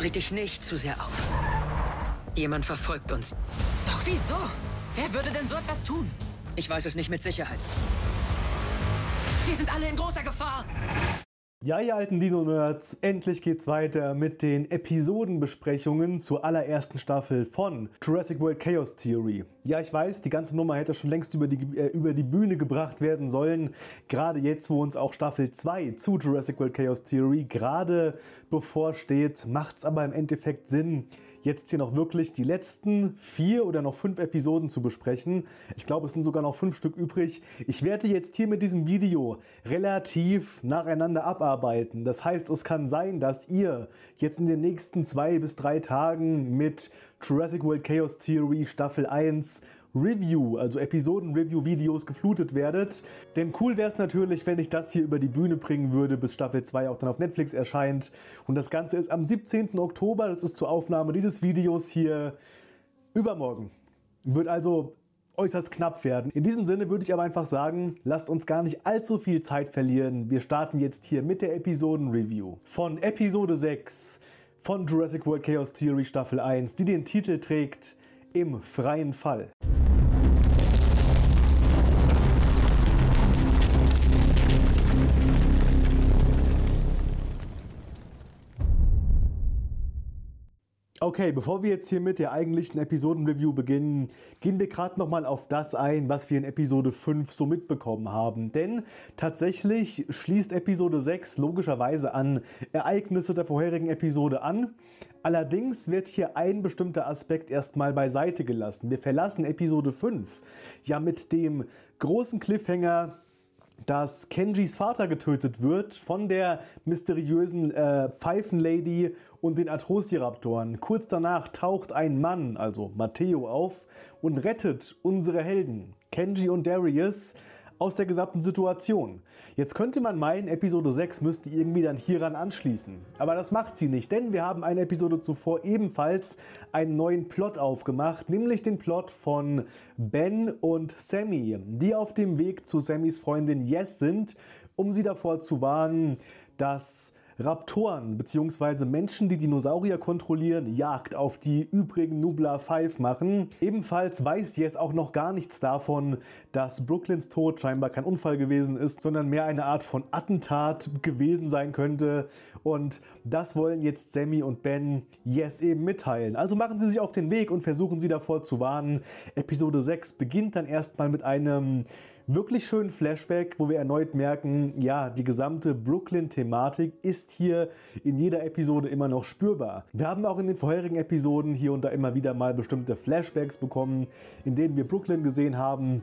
Reg dich nicht zu sehr auf. Jemand verfolgt uns. Doch wieso? Wer würde denn so etwas tun? Ich weiß es nicht mit Sicherheit. Wir sind alle in großer Gefahr. Ja, ihr alten Dino-Nerds, endlich geht's weiter mit den Episodenbesprechungen zur allerersten Staffel von Jurassic World Chaos Theory. Ja, ich weiß, die ganze Nummer hätte schon längst über die, äh, über die Bühne gebracht werden sollen. Gerade jetzt, wo uns auch Staffel 2 zu Jurassic World Chaos Theory gerade bevorsteht, macht's aber im Endeffekt Sinn, jetzt hier noch wirklich die letzten vier oder noch fünf Episoden zu besprechen. Ich glaube, es sind sogar noch fünf Stück übrig. Ich werde jetzt hier mit diesem Video relativ nacheinander abarbeiten. Das heißt, es kann sein, dass ihr jetzt in den nächsten zwei bis drei Tagen mit Jurassic World Chaos Theory Staffel 1 Review, also Episoden-Review-Videos geflutet werdet. Denn cool wäre es natürlich, wenn ich das hier über die Bühne bringen würde, bis Staffel 2 auch dann auf Netflix erscheint. Und das Ganze ist am 17. Oktober, das ist zur Aufnahme dieses Videos hier übermorgen. Wird also äußerst knapp werden. In diesem Sinne würde ich aber einfach sagen, lasst uns gar nicht allzu viel Zeit verlieren. Wir starten jetzt hier mit der Episoden-Review von Episode 6 von Jurassic World Chaos Theory Staffel 1, die den Titel trägt Im freien Fall. Okay, bevor wir jetzt hier mit der eigentlichen Episodenreview beginnen, gehen wir gerade nochmal auf das ein, was wir in Episode 5 so mitbekommen haben. Denn tatsächlich schließt Episode 6 logischerweise an Ereignisse der vorherigen Episode an. Allerdings wird hier ein bestimmter Aspekt erstmal beiseite gelassen. Wir verlassen Episode 5 ja mit dem großen Cliffhanger, dass Kenjis Vater getötet wird von der mysteriösen äh, Pfeifenlady und den Atrociraptoren. Kurz danach taucht ein Mann, also Matteo, auf und rettet unsere Helden. Kenji und Darius aus der gesamten Situation. Jetzt könnte man meinen, Episode 6 müsste irgendwie dann hieran anschließen. Aber das macht sie nicht, denn wir haben eine Episode zuvor ebenfalls einen neuen Plot aufgemacht, nämlich den Plot von Ben und Sammy, die auf dem Weg zu Sammys Freundin Yes sind, um sie davor zu warnen, dass Raptoren bzw. Menschen, die Dinosaurier kontrollieren, Jagd auf die übrigen Nubla 5 machen. Ebenfalls weiß Jess auch noch gar nichts davon, dass Brooklyns Tod scheinbar kein Unfall gewesen ist, sondern mehr eine Art von Attentat gewesen sein könnte. Und das wollen jetzt Sammy und Ben Jess eben mitteilen. Also machen sie sich auf den Weg und versuchen sie davor zu warnen. Episode 6 beginnt dann erstmal mit einem wirklich schönen Flashback, wo wir erneut merken, ja, die gesamte Brooklyn-Thematik ist hier in jeder Episode immer noch spürbar. Wir haben auch in den vorherigen Episoden hier und da immer wieder mal bestimmte Flashbacks bekommen, in denen wir Brooklyn gesehen haben,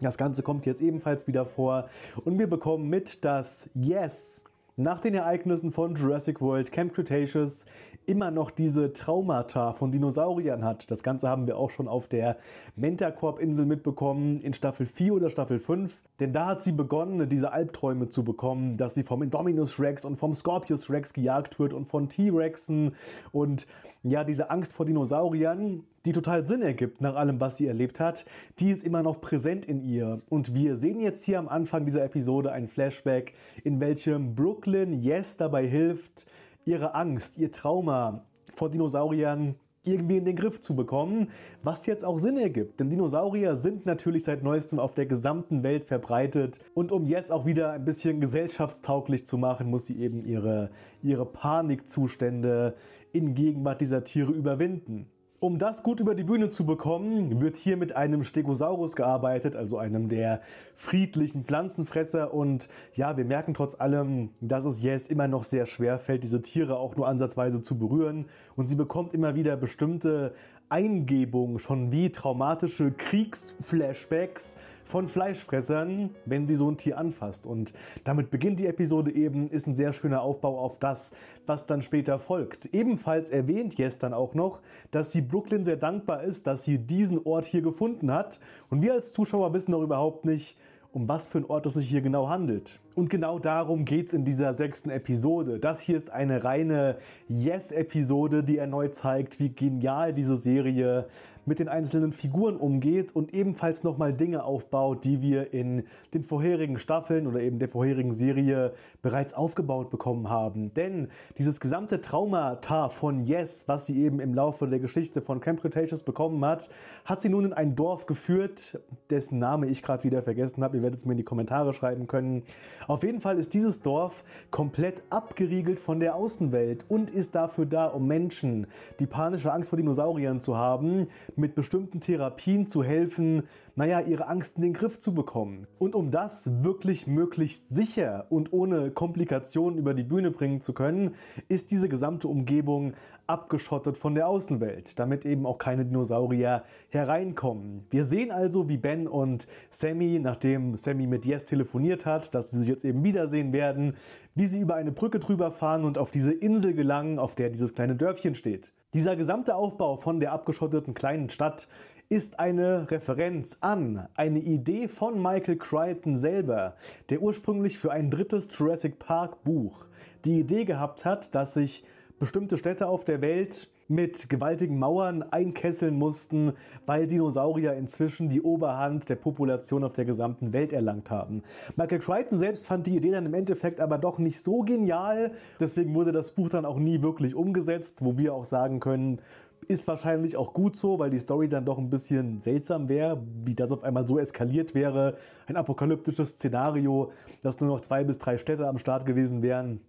das Ganze kommt jetzt ebenfalls wieder vor und wir bekommen mit, dass Yes nach den Ereignissen von Jurassic World Camp Cretaceous immer noch diese Traumata von Dinosauriern hat. Das Ganze haben wir auch schon auf der Mentacorp-Insel mitbekommen, in Staffel 4 oder Staffel 5. Denn da hat sie begonnen, diese Albträume zu bekommen, dass sie vom Indominus Rex und vom Scorpius Rex gejagt wird und von T-Rexen und ja, diese Angst vor Dinosauriern, die total Sinn ergibt nach allem, was sie erlebt hat, die ist immer noch präsent in ihr. Und wir sehen jetzt hier am Anfang dieser Episode ein Flashback, in welchem Brooklyn Yes dabei hilft, ihre Angst, ihr Trauma vor Dinosauriern irgendwie in den Griff zu bekommen, was jetzt auch Sinn ergibt, denn Dinosaurier sind natürlich seit neuestem auf der gesamten Welt verbreitet und um jetzt auch wieder ein bisschen gesellschaftstauglich zu machen, muss sie eben ihre, ihre Panikzustände in Gegenwart dieser Tiere überwinden. Um das gut über die Bühne zu bekommen, wird hier mit einem Stegosaurus gearbeitet, also einem der friedlichen Pflanzenfresser. Und ja, wir merken trotz allem, dass es Jess immer noch sehr schwer fällt, diese Tiere auch nur ansatzweise zu berühren. Und sie bekommt immer wieder bestimmte Eingebung schon wie traumatische Kriegsflashbacks von Fleischfressern, wenn sie so ein Tier anfasst. Und damit beginnt die Episode eben, ist ein sehr schöner Aufbau auf das, was dann später folgt. Ebenfalls erwähnt gestern auch noch, dass sie Brooklyn sehr dankbar ist, dass sie diesen Ort hier gefunden hat. Und wir als Zuschauer wissen noch überhaupt nicht, um was für einen Ort es sich hier genau handelt. Und genau darum geht es in dieser sechsten Episode. Das hier ist eine reine Yes-Episode, die erneut zeigt, wie genial diese Serie mit den einzelnen Figuren umgeht und ebenfalls nochmal Dinge aufbaut, die wir in den vorherigen Staffeln oder eben der vorherigen Serie bereits aufgebaut bekommen haben. Denn dieses gesamte Traumata von Yes, was sie eben im Laufe der Geschichte von Camp Cretaceous bekommen hat, hat sie nun in ein Dorf geführt, dessen Name ich gerade wieder vergessen habe. Ihr werdet es mir in die Kommentare schreiben können. Auf jeden Fall ist dieses Dorf komplett abgeriegelt von der Außenwelt und ist dafür da, um Menschen, die panische Angst vor Dinosauriern zu haben, mit bestimmten Therapien zu helfen, naja, ihre Angst in den Griff zu bekommen. Und um das wirklich möglichst sicher und ohne Komplikationen über die Bühne bringen zu können, ist diese gesamte Umgebung abgeschottet von der Außenwelt, damit eben auch keine Dinosaurier hereinkommen. Wir sehen also, wie Ben und Sammy, nachdem Sammy mit Yes telefoniert hat, dass sie sich jetzt eben wiedersehen werden, wie sie über eine Brücke drüber fahren und auf diese Insel gelangen, auf der dieses kleine Dörfchen steht. Dieser gesamte Aufbau von der abgeschotteten kleinen Stadt ist eine Referenz an eine Idee von Michael Crichton selber, der ursprünglich für ein drittes Jurassic Park Buch die Idee gehabt hat, dass sich bestimmte Städte auf der Welt mit gewaltigen Mauern einkesseln mussten, weil Dinosaurier inzwischen die Oberhand der Population auf der gesamten Welt erlangt haben. Michael Crichton selbst fand die Idee dann im Endeffekt aber doch nicht so genial, deswegen wurde das Buch dann auch nie wirklich umgesetzt, wo wir auch sagen können, ist wahrscheinlich auch gut so, weil die Story dann doch ein bisschen seltsam wäre, wie das auf einmal so eskaliert wäre. Ein apokalyptisches Szenario, dass nur noch zwei bis drei Städte am Start gewesen wären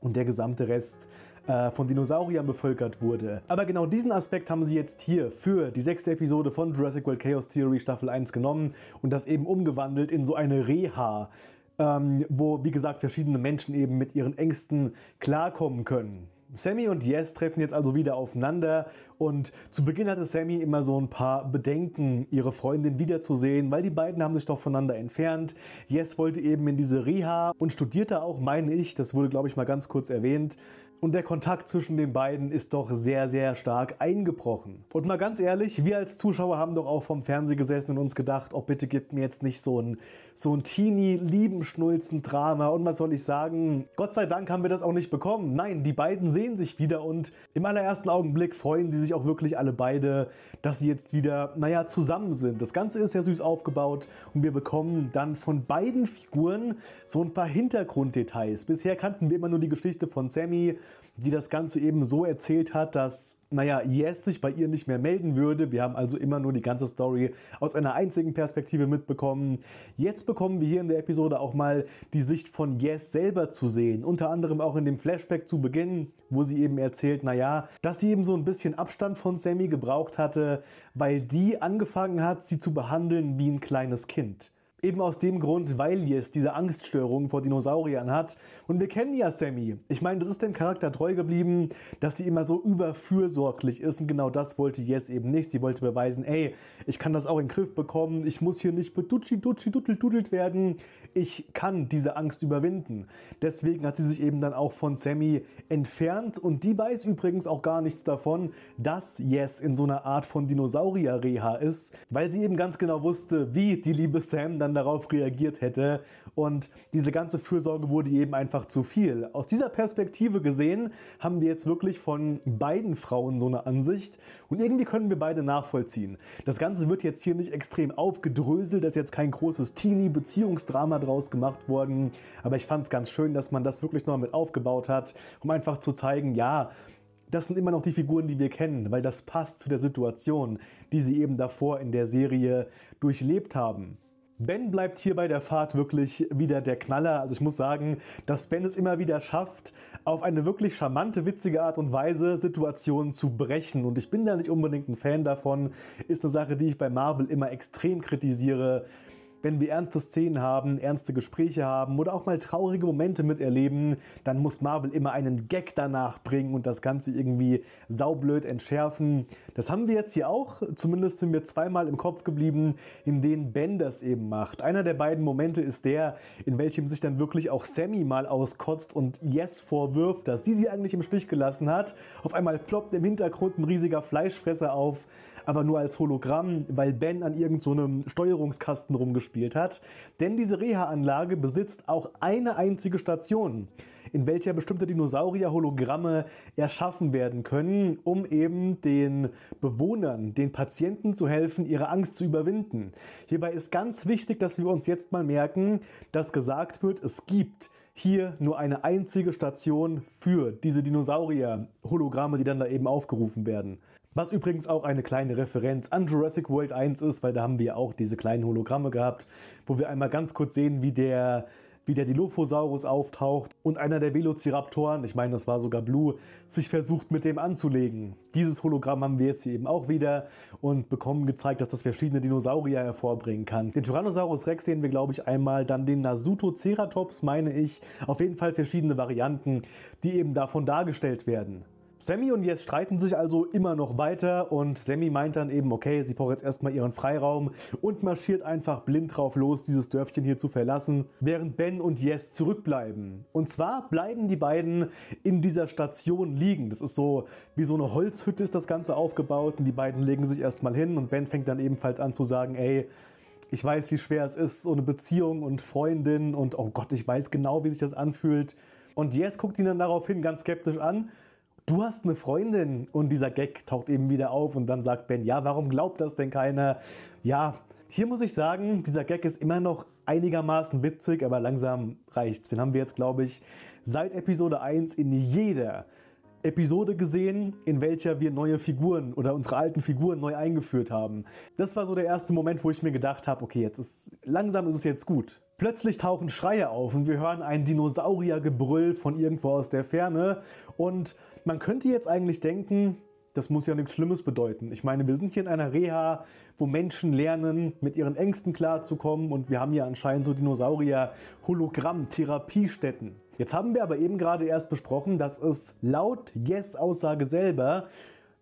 und der gesamte Rest äh, von Dinosauriern bevölkert wurde. Aber genau diesen Aspekt haben sie jetzt hier für die sechste Episode von Jurassic World Chaos Theory Staffel 1 genommen und das eben umgewandelt in so eine Reha, ähm, wo, wie gesagt, verschiedene Menschen eben mit ihren Ängsten klarkommen können. Sammy und Jess treffen jetzt also wieder aufeinander und zu Beginn hatte Sammy immer so ein paar Bedenken, ihre Freundin wiederzusehen, weil die beiden haben sich doch voneinander entfernt. Jess wollte eben in diese Reha und studierte auch, meine ich, das wurde glaube ich mal ganz kurz erwähnt, und der Kontakt zwischen den beiden ist doch sehr, sehr stark eingebrochen. Und mal ganz ehrlich, wir als Zuschauer haben doch auch vom Fernseher gesessen und uns gedacht, oh bitte gib mir jetzt nicht so ein, so ein Teenie-Liebenschnulzen-Drama. Und was soll ich sagen? Gott sei Dank haben wir das auch nicht bekommen. Nein, die beiden sehen sich wieder und im allerersten Augenblick freuen sie sich auch wirklich alle beide, dass sie jetzt wieder, naja, zusammen sind. Das Ganze ist ja süß aufgebaut und wir bekommen dann von beiden Figuren so ein paar Hintergrunddetails. Bisher kannten wir immer nur die Geschichte von Sammy die das Ganze eben so erzählt hat, dass, naja, Yes sich bei ihr nicht mehr melden würde. Wir haben also immer nur die ganze Story aus einer einzigen Perspektive mitbekommen. Jetzt bekommen wir hier in der Episode auch mal die Sicht von Yes selber zu sehen. Unter anderem auch in dem Flashback zu Beginn, wo sie eben erzählt, naja, dass sie eben so ein bisschen Abstand von Sammy gebraucht hatte, weil die angefangen hat, sie zu behandeln wie ein kleines Kind. Eben aus dem Grund, weil Jess diese Angststörung vor Dinosauriern hat. Und wir kennen ja Sammy. Ich meine, das ist dem Charakter treu geblieben, dass sie immer so überfürsorglich ist. Und genau das wollte Jess eben nicht. Sie wollte beweisen, ey, ich kann das auch in den Griff bekommen. Ich muss hier nicht bedutschi, dutschi, dudel, dudelt werden. Ich kann diese Angst überwinden. Deswegen hat sie sich eben dann auch von Sammy entfernt. Und die weiß übrigens auch gar nichts davon, dass Jess in so einer Art von Dinosaurier-Reha ist. Weil sie eben ganz genau wusste, wie die liebe Sam dann dann darauf reagiert hätte. Und diese ganze Fürsorge wurde eben einfach zu viel. Aus dieser Perspektive gesehen haben wir jetzt wirklich von beiden Frauen so eine Ansicht. Und irgendwie können wir beide nachvollziehen. Das Ganze wird jetzt hier nicht extrem aufgedröselt, dass jetzt kein großes Teenie-Beziehungsdrama draus gemacht worden. Aber ich fand es ganz schön, dass man das wirklich nochmal mit aufgebaut hat, um einfach zu zeigen, ja, das sind immer noch die Figuren, die wir kennen, weil das passt zu der Situation, die sie eben davor in der Serie durchlebt haben. Ben bleibt hier bei der Fahrt wirklich wieder der Knaller. Also ich muss sagen, dass Ben es immer wieder schafft, auf eine wirklich charmante, witzige Art und Weise Situationen zu brechen. Und ich bin da nicht unbedingt ein Fan davon. Ist eine Sache, die ich bei Marvel immer extrem kritisiere. Wenn wir ernste Szenen haben, ernste Gespräche haben oder auch mal traurige Momente miterleben, dann muss Marvel immer einen Gag danach bringen und das Ganze irgendwie saublöd entschärfen. Das haben wir jetzt hier auch, zumindest sind wir zweimal im Kopf geblieben, in denen Ben das eben macht. Einer der beiden Momente ist der, in welchem sich dann wirklich auch Sammy mal auskotzt und Yes vorwirft, dass die sie eigentlich im Stich gelassen hat. Auf einmal ploppt im Hintergrund ein riesiger Fleischfresser auf, aber nur als Hologramm, weil Ben an irgendeinem so Steuerungskasten rumgeschmissen gespielt hat. Denn diese Reha-Anlage besitzt auch eine einzige Station, in welcher bestimmte Dinosaurier-Hologramme erschaffen werden können, um eben den Bewohnern, den Patienten zu helfen, ihre Angst zu überwinden. Hierbei ist ganz wichtig, dass wir uns jetzt mal merken, dass gesagt wird, es gibt hier nur eine einzige Station für diese Dinosaurier-Hologramme, die dann da eben aufgerufen werden. Was übrigens auch eine kleine Referenz an Jurassic World 1 ist, weil da haben wir auch diese kleinen Hologramme gehabt, wo wir einmal ganz kurz sehen, wie der wie der Dilophosaurus auftaucht und einer der Velociraptoren, ich meine, das war sogar Blue, sich versucht mit dem anzulegen. Dieses Hologramm haben wir jetzt hier eben auch wieder und bekommen gezeigt, dass das verschiedene Dinosaurier hervorbringen kann. Den Tyrannosaurus Rex sehen wir, glaube ich, einmal, dann den Nasutoceratops, meine ich, auf jeden Fall verschiedene Varianten, die eben davon dargestellt werden. Sammy und Jess streiten sich also immer noch weiter und Sammy meint dann eben, okay, sie braucht jetzt erstmal ihren Freiraum und marschiert einfach blind drauf los, dieses Dörfchen hier zu verlassen, während Ben und Jess zurückbleiben. Und zwar bleiben die beiden in dieser Station liegen. Das ist so, wie so eine Holzhütte ist das Ganze aufgebaut und die beiden legen sich erstmal hin und Ben fängt dann ebenfalls an zu sagen, ey, ich weiß, wie schwer es ist, so eine Beziehung und Freundin und oh Gott, ich weiß genau, wie sich das anfühlt. Und Jess guckt ihn dann daraufhin ganz skeptisch an du hast eine Freundin und dieser Gag taucht eben wieder auf und dann sagt Ben, ja, warum glaubt das denn keiner? Ja, hier muss ich sagen, dieser Gag ist immer noch einigermaßen witzig, aber langsam reicht's. Den haben wir jetzt, glaube ich, seit Episode 1 in jeder Episode gesehen, in welcher wir neue Figuren oder unsere alten Figuren neu eingeführt haben. Das war so der erste Moment, wo ich mir gedacht habe, okay, jetzt ist langsam ist es jetzt gut. Plötzlich tauchen Schreie auf und wir hören ein Dinosauriergebrüll von irgendwo aus der Ferne. Und man könnte jetzt eigentlich denken, das muss ja nichts Schlimmes bedeuten. Ich meine, wir sind hier in einer Reha, wo Menschen lernen, mit ihren Ängsten klarzukommen und wir haben ja anscheinend so Dinosaurier-Hologramm-Therapiestätten. Jetzt haben wir aber eben gerade erst besprochen, dass es laut Yes-Aussage selber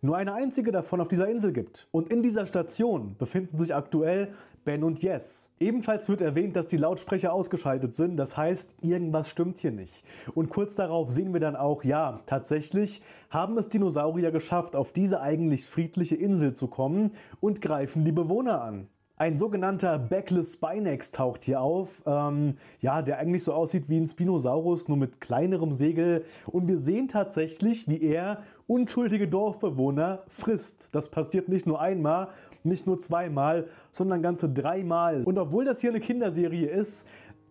nur eine einzige davon auf dieser Insel gibt. Und in dieser Station befinden sich aktuell Ben und Jess. Ebenfalls wird erwähnt, dass die Lautsprecher ausgeschaltet sind, das heißt, irgendwas stimmt hier nicht. Und kurz darauf sehen wir dann auch, ja, tatsächlich haben es Dinosaurier geschafft, auf diese eigentlich friedliche Insel zu kommen und greifen die Bewohner an. Ein sogenannter Backless Spinex taucht hier auf, ähm, ja, der eigentlich so aussieht wie ein Spinosaurus, nur mit kleinerem Segel. Und wir sehen tatsächlich, wie er unschuldige Dorfbewohner frisst. Das passiert nicht nur einmal, nicht nur zweimal, sondern ganze dreimal. Und obwohl das hier eine Kinderserie ist,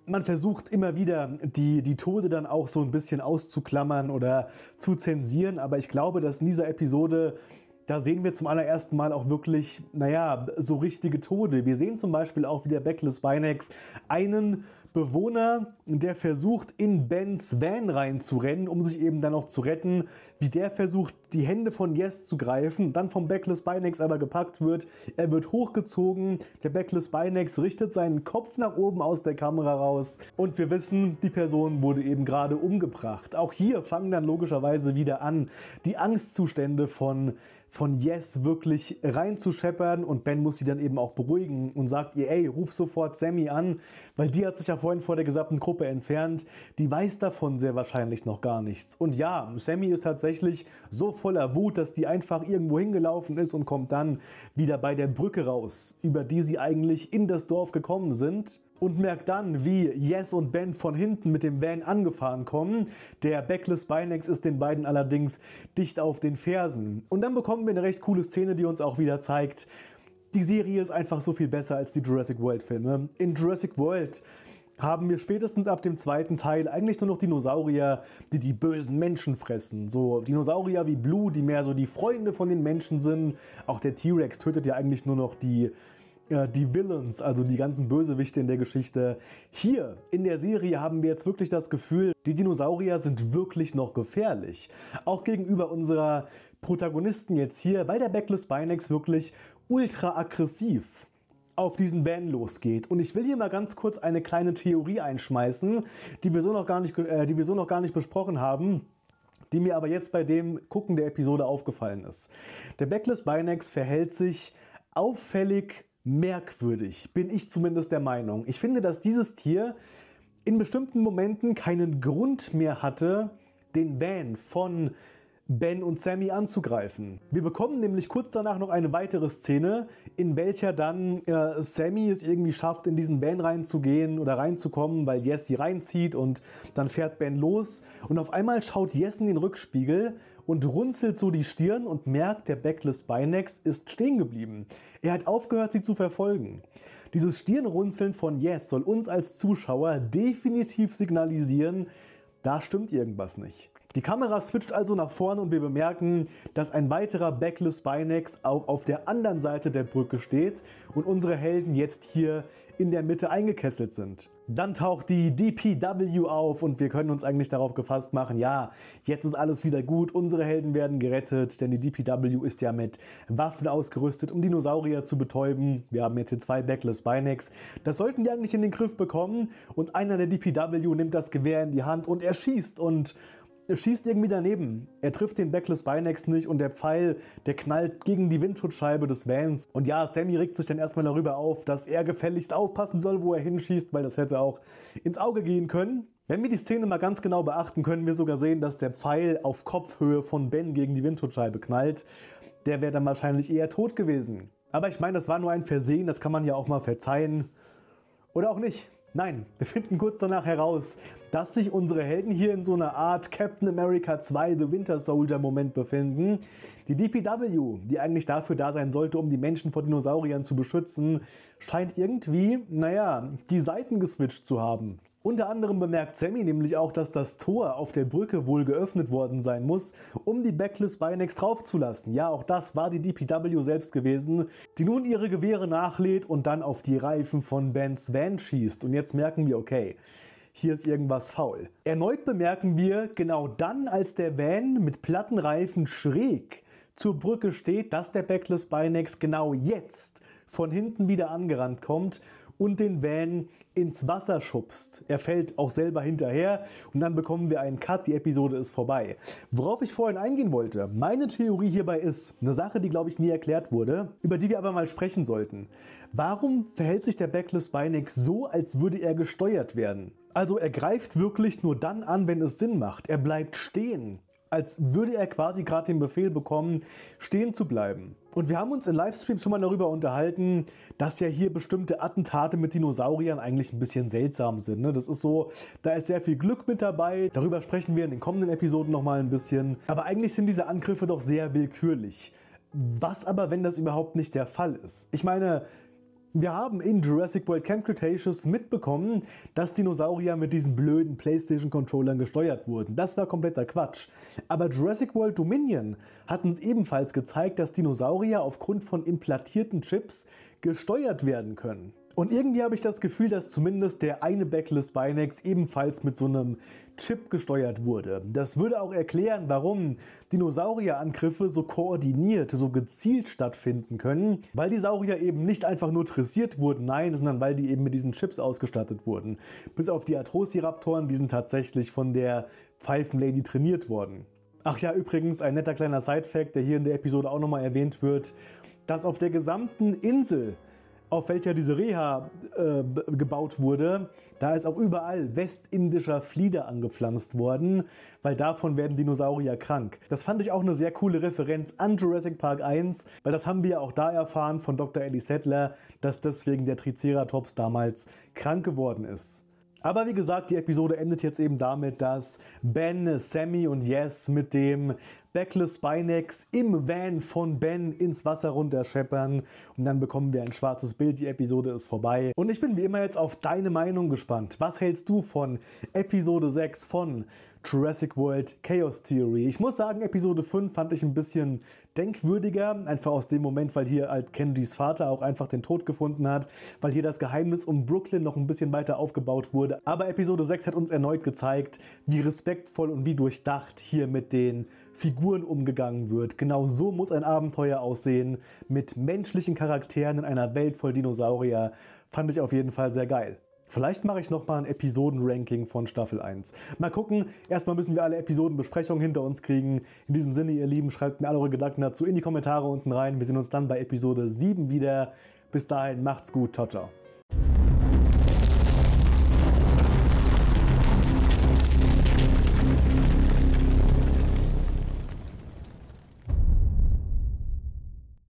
man versucht immer wieder, die, die Tode dann auch so ein bisschen auszuklammern oder zu zensieren, aber ich glaube, dass in dieser Episode da sehen wir zum allerersten Mal auch wirklich, naja, so richtige Tode. Wir sehen zum Beispiel auch wieder Backless Binex einen Bewohner, der versucht, in Bens Van reinzurennen, um sich eben dann auch zu retten, wie der versucht, die Hände von Yes zu greifen, dann vom Backless Binex aber gepackt wird. Er wird hochgezogen, der Backless Binex richtet seinen Kopf nach oben aus der Kamera raus und wir wissen, die Person wurde eben gerade umgebracht. Auch hier fangen dann logischerweise wieder an, die Angstzustände von, von Yes wirklich reinzuscheppern und Ben muss sie dann eben auch beruhigen und sagt ihr, ey, ruf sofort Sammy an, weil die hat sich ja vorhin vor der gesamten Gruppe entfernt, die weiß davon sehr wahrscheinlich noch gar nichts. Und ja, Sammy ist tatsächlich so voller Wut, dass die einfach irgendwo hingelaufen ist und kommt dann wieder bei der Brücke raus, über die sie eigentlich in das Dorf gekommen sind und merkt dann, wie Jess und Ben von hinten mit dem Van angefahren kommen. Der Backless Binex ist den beiden allerdings dicht auf den Fersen. Und dann bekommen wir eine recht coole Szene, die uns auch wieder zeigt, die Serie ist einfach so viel besser als die Jurassic World Filme. In Jurassic World haben wir spätestens ab dem zweiten Teil eigentlich nur noch Dinosaurier, die die bösen Menschen fressen. So Dinosaurier wie Blue, die mehr so die Freunde von den Menschen sind. Auch der T-Rex tötet ja eigentlich nur noch die, äh, die Villains, also die ganzen Bösewichte in der Geschichte. Hier in der Serie haben wir jetzt wirklich das Gefühl, die Dinosaurier sind wirklich noch gefährlich. Auch gegenüber unserer Protagonisten jetzt hier, weil der Backless Binex wirklich ultra aggressiv ist auf diesen Van losgeht. Und ich will hier mal ganz kurz eine kleine Theorie einschmeißen, die wir so noch gar nicht, äh, die wir so noch gar nicht besprochen haben die mir aber jetzt bei dem Gucken der Episode aufgefallen ist. Der Backless Binex verhält sich auffällig merkwürdig, bin ich zumindest der Meinung. Ich finde, dass dieses Tier in bestimmten Momenten keinen Grund mehr hatte, den Van von Ben und Sammy anzugreifen. Wir bekommen nämlich kurz danach noch eine weitere Szene, in welcher dann äh, Sammy es irgendwie schafft, in diesen Van reinzugehen oder reinzukommen, weil Jess sie reinzieht und dann fährt Ben los und auf einmal schaut Jess in den Rückspiegel und runzelt so die Stirn und merkt, der Backless Binex ist stehen geblieben. Er hat aufgehört, sie zu verfolgen. Dieses Stirnrunzeln von Yes soll uns als Zuschauer definitiv signalisieren, da stimmt irgendwas nicht. Die Kamera switcht also nach vorne und wir bemerken, dass ein weiterer Backless Binex auch auf der anderen Seite der Brücke steht und unsere Helden jetzt hier in der Mitte eingekesselt sind. Dann taucht die DPW auf und wir können uns eigentlich darauf gefasst machen, ja, jetzt ist alles wieder gut, unsere Helden werden gerettet, denn die DPW ist ja mit Waffen ausgerüstet, um Dinosaurier zu betäuben. Wir haben jetzt hier zwei Backless Binex. Das sollten wir eigentlich in den Griff bekommen und einer der DPW nimmt das Gewehr in die Hand und er schießt und schießt irgendwie daneben. Er trifft den Backless Binex nicht und der Pfeil, der knallt gegen die Windschutzscheibe des Vans. Und ja, Sammy regt sich dann erstmal darüber auf, dass er gefälligst aufpassen soll, wo er hinschießt, weil das hätte auch ins Auge gehen können. Wenn wir die Szene mal ganz genau beachten, können wir sogar sehen, dass der Pfeil auf Kopfhöhe von Ben gegen die Windschutzscheibe knallt. Der wäre dann wahrscheinlich eher tot gewesen. Aber ich meine, das war nur ein Versehen, das kann man ja auch mal verzeihen. Oder auch nicht. Nein, wir finden kurz danach heraus, dass sich unsere Helden hier in so einer Art Captain America 2 The Winter Soldier Moment befinden. Die DPW, die eigentlich dafür da sein sollte, um die Menschen vor Dinosauriern zu beschützen, scheint irgendwie, naja, die Seiten geswitcht zu haben. Unter anderem bemerkt Sammy nämlich auch, dass das Tor auf der Brücke wohl geöffnet worden sein muss, um die Backless Bionics draufzulassen. Ja, auch das war die DPW selbst gewesen, die nun ihre Gewehre nachlädt und dann auf die Reifen von Bens Van schießt. Und jetzt merken wir, okay, hier ist irgendwas faul. Erneut bemerken wir, genau dann, als der Van mit platten Reifen schräg zur Brücke steht, dass der Backless Binex genau jetzt von hinten wieder angerannt kommt und den Van ins Wasser schubst. Er fällt auch selber hinterher und dann bekommen wir einen Cut, die Episode ist vorbei. Worauf ich vorhin eingehen wollte, meine Theorie hierbei ist, eine Sache, die glaube ich nie erklärt wurde, über die wir aber mal sprechen sollten. Warum verhält sich der Backless Binex so, als würde er gesteuert werden? Also er greift wirklich nur dann an, wenn es Sinn macht. Er bleibt stehen als würde er quasi gerade den Befehl bekommen, stehen zu bleiben. Und wir haben uns in Livestreams schon mal darüber unterhalten, dass ja hier bestimmte Attentate mit Dinosauriern eigentlich ein bisschen seltsam sind. Ne? Das ist so, da ist sehr viel Glück mit dabei. Darüber sprechen wir in den kommenden Episoden nochmal ein bisschen. Aber eigentlich sind diese Angriffe doch sehr willkürlich. Was aber, wenn das überhaupt nicht der Fall ist? Ich meine, wir haben in Jurassic World Camp Cretaceous mitbekommen, dass Dinosaurier mit diesen blöden PlayStation-Controllern gesteuert wurden. Das war kompletter Quatsch. Aber Jurassic World Dominion hat uns ebenfalls gezeigt, dass Dinosaurier aufgrund von implantierten Chips gesteuert werden können. Und irgendwie habe ich das Gefühl, dass zumindest der eine Backless Binex ebenfalls mit so einem Chip gesteuert wurde. Das würde auch erklären, warum Dinosaurierangriffe so koordiniert, so gezielt stattfinden können, weil die Saurier eben nicht einfach nur dressiert wurden, nein, sondern weil die eben mit diesen Chips ausgestattet wurden. Bis auf die Atrociraptoren, die sind tatsächlich von der Pfeifenlady trainiert worden. Ach ja, übrigens ein netter kleiner Sidefact, der hier in der Episode auch nochmal erwähnt wird, dass auf der gesamten Insel auf welcher diese Reha äh, gebaut wurde, da ist auch überall westindischer Flieder angepflanzt worden, weil davon werden Dinosaurier krank. Das fand ich auch eine sehr coole Referenz an Jurassic Park 1, weil das haben wir ja auch da erfahren von Dr. Ellie Settler, dass deswegen der Triceratops damals krank geworden ist. Aber wie gesagt, die Episode endet jetzt eben damit, dass Ben, Sammy und Yes mit dem Backless Spinex im Van von Ben ins Wasser runterscheppern und dann bekommen wir ein schwarzes Bild. Die Episode ist vorbei. Und ich bin wie immer jetzt auf deine Meinung gespannt. Was hältst du von Episode 6 von Jurassic World Chaos Theory? Ich muss sagen, Episode 5 fand ich ein bisschen denkwürdiger, einfach aus dem Moment, weil hier halt Kennedys Vater auch einfach den Tod gefunden hat, weil hier das Geheimnis um Brooklyn noch ein bisschen weiter aufgebaut wurde. Aber Episode 6 hat uns erneut gezeigt, wie respektvoll und wie durchdacht hier mit den Figuren umgegangen wird. Genau so muss ein Abenteuer aussehen, mit menschlichen Charakteren in einer Welt voll Dinosaurier. Fand ich auf jeden Fall sehr geil. Vielleicht mache ich nochmal ein Episoden-Ranking von Staffel 1. Mal gucken. Erstmal müssen wir alle Episodenbesprechungen hinter uns kriegen. In diesem Sinne, ihr Lieben, schreibt mir alle eure Gedanken dazu in die Kommentare unten rein. Wir sehen uns dann bei Episode 7 wieder. Bis dahin, macht's gut. Ciao, ciao.